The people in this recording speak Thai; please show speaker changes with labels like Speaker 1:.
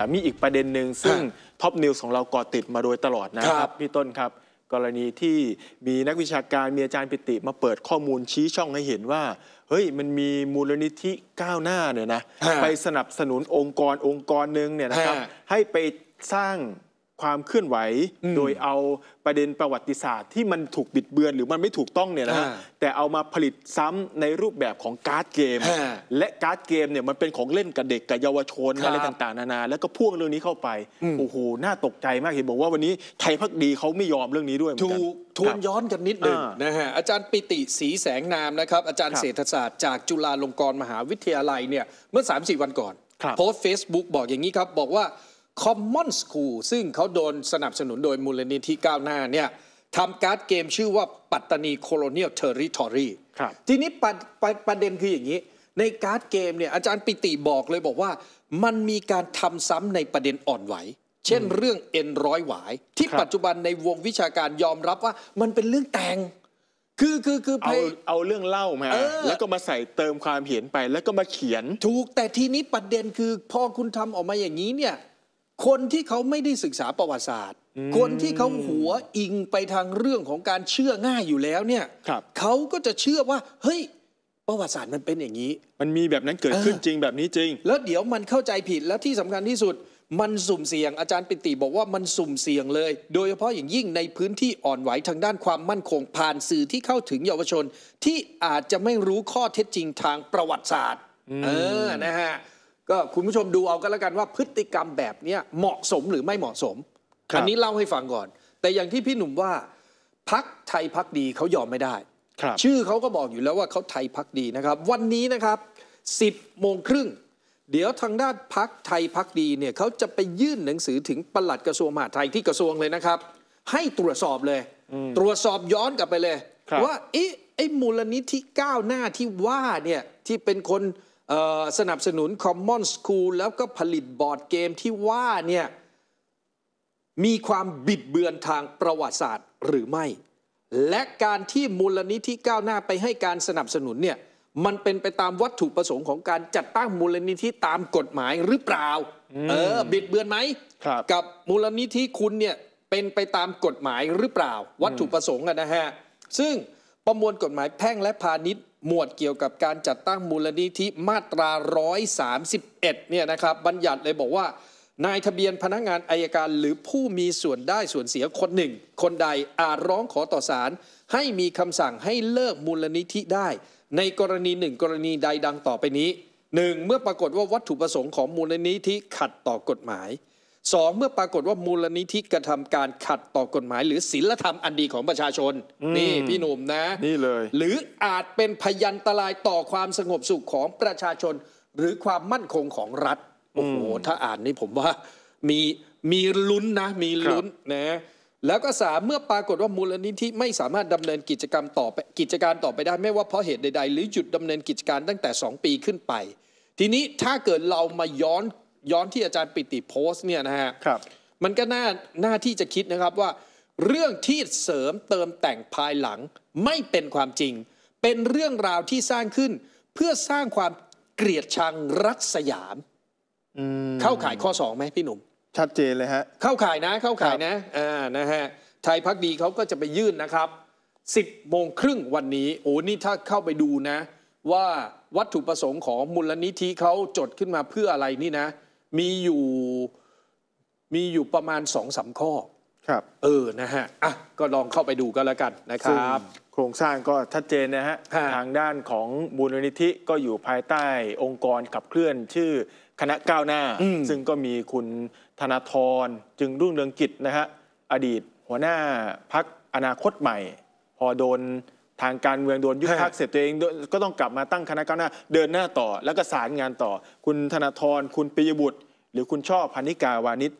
Speaker 1: แต่มีอีกประเด็นหนึ่งซึ่งท็อปนิวส์ของเราก่อติดมาโดยตลอดนะครับ พี่ต้นครับ กรณีที่มีนักวิชาการมีอาจารย์ปิติ มาเปิดข้อมูลชี้ช่องให้เห็นว่า เฮ้ยมันมีมูลนิธิก้าวหน้าเนี่ยนะ ไปสนับสนุนองค์กรองค์กรหนึ่งเนี่ยนะครับ ให้ไปสร้างความเคลื่อนไหวโดยเอาประเด็นประวัติศาสตร์ที่มันถูกบิดเบือนหรือมันไม่ถูกต้องเนี่ยนะแต่เอามาผลิตซ้ำในรูปแบบของการ์ดเกม และการ์ดเกมเนี่ยมันเป็นของเล่นกับเด็กกับเยาวชนอะไรต่าง ๆนานาแล้วก็พ่วงเรื่องนี้เข้าไปโอ้โหน่าตกใจมากเห็นบอกว่าวันนี้ไทยพักดีเขาไม่ยอมเรื่องนี้ด้วยเหมือนก
Speaker 2: ันทวนย้อนกันนิดหนึ่งนะฮะอาจารย์ปิติสีแสงนามนะครับอาจารย์เศรษฐศาสตร์จาก จุฬาลงกรณ์มหาวิทยาลัยเนี่ยเมื่อ30วันก่อนโพสต์เฟซบุ๊กบอกอย่างนี้ครับ บอกว่า Common School ซึ่งเขาโดนสนับสนุนโดย มูลนิธิก้าวหน้าเนี่ยทำการ์ดเกมชื่อว่าปัตตานีโคโลเนียลเทอริทอรีทีนี้ปัะประประเด็นคืออย่างนี้ในการ์ดเกมเนี่ยอาจารย์ปิติบอกเลยบอกว่ามันมีการทำซ้ำในประเด็นอ่อนไหว เช่นเรื่องเอ็นร้อยหวายที่ปัจจุบันในวงวิชาการยอมรับว่ามันเป็นเรื่องแต่ง คือคือคือเอาเอาเรื่องเล่ามาแล้วก็มาใส่
Speaker 1: เติมความเห็นไปแล้วก็มาเขียนถู
Speaker 2: กแต่ทีนี้ประเด็นคือพอคุณทำออกมาอย่างนี้เนี่ยคนที่เขาไม่ได้ศึกษาประวัติศาสตร์ คนที่เขาหัวอิงไปทางเรื่องของการเชื่อง่ายอยู่แล้วเนี่ยเขาก็จะเชื่อว่าเฮ้ย ประวัติศาสตร์มันเป็นอย่างนี้ มันมีแบบนั้นเกิดขึ้นจริงแบบนี้จริง แล้วเดี๋ยวมันเข้าใจผิดแล้วที่สำคัญที่สุด มันสุ่มเสี่ยง อาจารย์ปิติบอกว่ามันสุ่มเสี่ยงเลย โดยเฉพาะอย่างยิ่งในพื้นที่อ่อนไหวทางด้านความมั่นคงผ่านสื่อที่เข้าถึงเยาวชน ที่อาจจะไม่รู้ข้อเท็จจริงทางประวัติศาสตร์เออนะฮะก็คุณผู้ชมดูเอากนแล้วกันว่าพฤติกรรมแบบเนี้ยเหมาะสมหรือไม่เหมาะสม ครับอันนี้เล่าให้ฟังก่อน แต่อย่างที่พี่หนุ่มว่าพักไทยพักดีเขายอมไม่ได้ ครับ ชื่อเขาก็บอกอยู่แล้วว่าเขาไทยพักดีนะครับ วันนี้นะครับ 10โมงครึ่งเดี๋ยวทางด้านพักไทยพักดีเนี่ยเขาจะไปยื่นหนังสือถึงปลัดกระทรวงมหาดไทยที่กระทรวงเลยนะครับ ให้ตรวจสอบเลย ตรวจสอบย้อนกลับไปเลยว่าไอ้ไอ้มูลนิธิก้าวหน้าที่ว่าเนี่ยที่เป็นคนสนับสนุน Common School แล้วก็ผลิตบอร์ดเกมที่ว่าเนี่ยมีความบิดเบือนทางประวัติศาสตร์หรือไม่ และการที่มูลนิธิก้าวหน้าไปให้การสนับสนุนเนี่ยมันเป็นไปตามวัตถุประสงค์ของการจัดตั้งมูลนิธิตามกฎหมายหรือเปล่าเออบิดเบือนไหมกับมูลนิธิคุณเนี่ยเป็นไปตามกฎหมายหรือเปล่า วัตถุประสงค์นะฮะซึ่งประมวลกฎหมายแพ่งและพาณิชย์หมวดเกี่ยวกับการจัดตั้งมูลนิธิ มาตรา 131 เนี่ยนะครับบัญญัติเลยบอกว่า นายทะเบียนพนักงานอายการหรือผู้มีส่วนได้ส่วนเสียคนหนึ่ง คนใดอาจร้องขอต่อศาลให้มีคำสั่งให้เลิกมูลนิธิได้ในกรณีหนึ่งกรณีใดดังต่อไปนี้ 1. เมื่อปรากฏว่าวัตถุประสงค์ของมูลนิธิ ขัดต่อกฎหมายสองเมื่อปรากฏว่ามูลนิธิกระทำการขัดต่อกฎหมาย หรือศีลธรรมอันดีของประชาชน นี่พี่หนุ่มนะนี่เลย หรืออาจเป็นพยันตรายต่อความสงบสุขของประชาชน หรือความมั่นคงของรัฐโอ้โหถ้าอ่านนี่ผมว่ามีมีลุ้นนะ มีลุ้นนะแล้วก็สามเมื่อปรากฏว่ามูลนิธิไม่สามารถดำเนินกิจกรรมต่อไปกิจการต่อไปได้ ไม่ว่าเพราะเหตุใดๆ หรือหยุดดำเนินกิจการตั้งแต่2ปีขึ้นไป ทีนี้ถ้าเกิดเรามาย้อนย้อนที่อาจารย์ปิติโพสต์เนี่ยนะฮะครับ มันก็น่าหน้าที่จะคิดนะครับว่าเรื่องที่เสริมเติมแต่งภายหลัง ไม่เป็นความจริง เป็นเรื่องราวที่สร้างขึ้น เพื่อสร้างความเกลียดชังรัฐสยามเข้าข่ายข้อสองไหมพี่หนุ่มชัดเจนเลยฮะ เข้าข่ายนะ เข้าข่ายนะอ่านะฮะไทยพักดีเขาก็จะไปยื่นนะครับสิบโมงครึ่งวันนี้โอ้นี่ถ้าเข้าไปดูนะ ว่าวัตถุประสงค์ของมูลนิธิเขาจดขึ้นมาเพื่ออะไรนี่นะมีอยู่มีอยู่ประมาณสองสาข้อครับ เออนะฮะอ่ะก็ลองเข้า
Speaker 1: ไปดูกันแล้วกันนะครับ โครงสร้างก็ชัดเจนนะฮะ ทางด้านของบูรณิธิก็อยู่ภายใต้ องค์กรขับเคลื่อนชื่อคณะก้าวหน้า ซึ่งก็มีคุณธนาธรจึงรุ่งเรืองกิจนะฮะ อดีตหัวหน้าพักอนาคตใหม่ พอโดนทางการเมืองโดนยุบพักเสร็จตัวเองก็ต้องกลับมาตั้งคณะก้าวหน้าเดินหน้าต่อแล้วก็สารงานต่อ คุณธนาธรคุณปิยบุตรหรือคุณช่อพานิกาวานิช